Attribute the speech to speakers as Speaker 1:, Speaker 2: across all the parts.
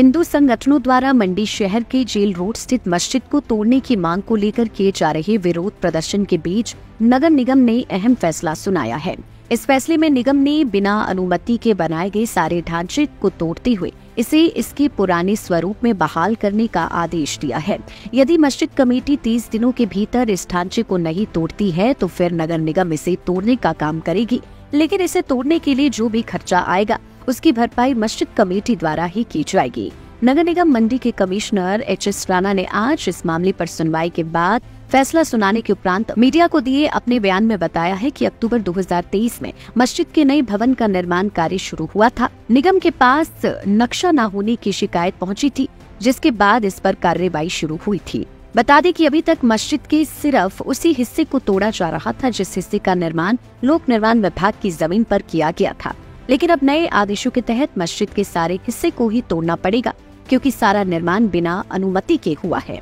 Speaker 1: हिंदू संगठनों द्वारा मंडी शहर के जेल रोड स्थित मस्जिद को तोड़ने की मांग को लेकर किए जा रहे विरोध प्रदर्शन के बीच नगर निगम ने अहम फैसला सुनाया है इस फैसले में निगम ने बिना अनुमति के बनाए गए सारे ढांचे को तोड़ते हुए इसे इसके पुराने स्वरूप में बहाल करने का आदेश दिया है यदि मस्जिद कमेटी तीस दिनों के भीतर इस ढांचे को नहीं तोड़ती है तो फिर नगर निगम इसे तोड़ने का काम करेगी लेकिन इसे तोड़ने के लिए जो भी खर्चा आएगा उसकी भरपाई मस्जिद कमेटी द्वारा ही की जाएगी नगर निगम मंडी के कमिश्नर एच एस राणा ने आज इस मामले पर सुनवाई के बाद फैसला सुनाने के उपरांत मीडिया को दिए अपने बयान में बताया है कि अक्टूबर 2023 में मस्जिद के नए भवन का निर्माण कार्य शुरू हुआ था निगम के पास नक्शा न होने की शिकायत पहुंची थी जिसके बाद इस पर कार्रवाई शुरू हुई थी बता दें कि अभी तक मस्जिद के सिर्फ उसी हिस्से को तोड़ा जा रहा था जिस हिस्से का निर्माण लोक निर्माण विभाग की जमीन पर किया गया था लेकिन अब नए आदेशों के तहत मस्जिद के सारे हिस्से को ही तोड़ना पड़ेगा क्योंकि सारा निर्माण बिना अनुमति के हुआ है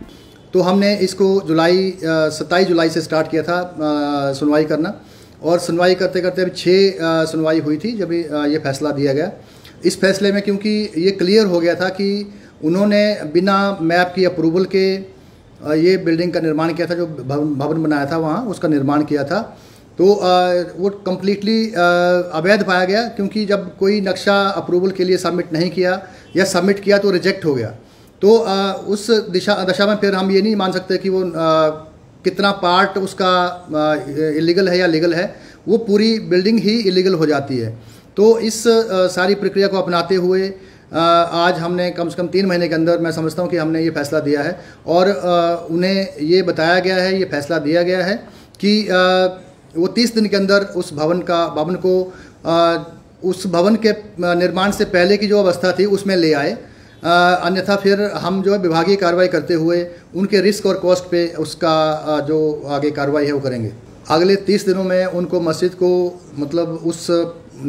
Speaker 2: तो हमने इसको जुलाई सत्ताईस जुलाई से स्टार्ट किया था सुनवाई करना और सुनवाई करते करते अभी छः सुनवाई हुई थी जब ये फैसला दिया गया इस फैसले में क्योंकि ये क्लियर हो गया था कि उन्होंने बिना मैप की अप्रूवल के ये बिल्डिंग का निर्माण किया था जो भवन बनाया था वहाँ उसका निर्माण किया था तो वो कम्प्लीटली अवैध पाया गया क्योंकि जब कोई नक्शा अप्रूवल के लिए सबमिट नहीं किया या सबमिट किया तो रिजेक्ट हो गया तो उस दिशा दशा में फिर हम ये नहीं मान सकते कि वो कितना पार्ट उसका इलीगल है या लीगल है वो पूरी बिल्डिंग ही इलीगल हो जाती है तो इस सारी प्रक्रिया को अपनाते हुए आज हमने कम से कम तीन महीने के अंदर मैं समझता हूँ कि हमने ये फैसला दिया है और उन्हें ये बताया गया है ये फैसला दिया गया है कि वो तीस दिन के अंदर उस भवन का भवन को आ, उस भवन के निर्माण से पहले की जो अवस्था थी उसमें ले आए अन्यथा फिर हम जो है विभागीय कार्रवाई करते हुए उनके रिस्क और कॉस्ट पे उसका जो आगे कार्रवाई है वो करेंगे अगले तीस दिनों में उनको मस्जिद को मतलब उस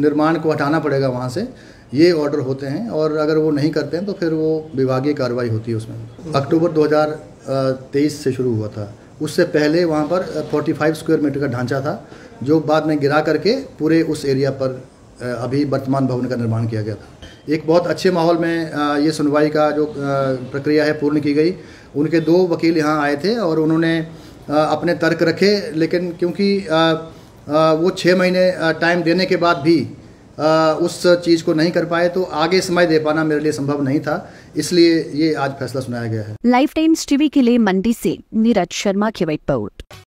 Speaker 2: निर्माण को हटाना पड़ेगा वहाँ से ये ऑर्डर होते हैं और अगर वो नहीं करते हैं तो फिर वो विभागीय कार्रवाई होती है उसमें अक्टूबर 2023 से शुरू हुआ था उससे पहले वहाँ पर 45 स्क्वायर मीटर का ढांचा था जो बाद में गिरा करके पूरे उस एरिया पर अभी वर्तमान भवन का निर्माण किया गया था एक बहुत अच्छे माहौल में ये सुनवाई का जो प्रक्रिया है पूर्ण की गई उनके दो वकील यहाँ आए थे और उन्होंने अपने तर्क रखे लेकिन क्योंकि वो छः महीने टाइम देने के बाद भी उस चीज़ को नहीं कर पाए तो आगे समय दे पाना मेरे लिए संभव नहीं था इसलिए ये आज फैसला सुनाया गया है
Speaker 1: लाइफ टाइम्स टीवी के लिए मंडी से नीरज शर्मा की रिपोर्ट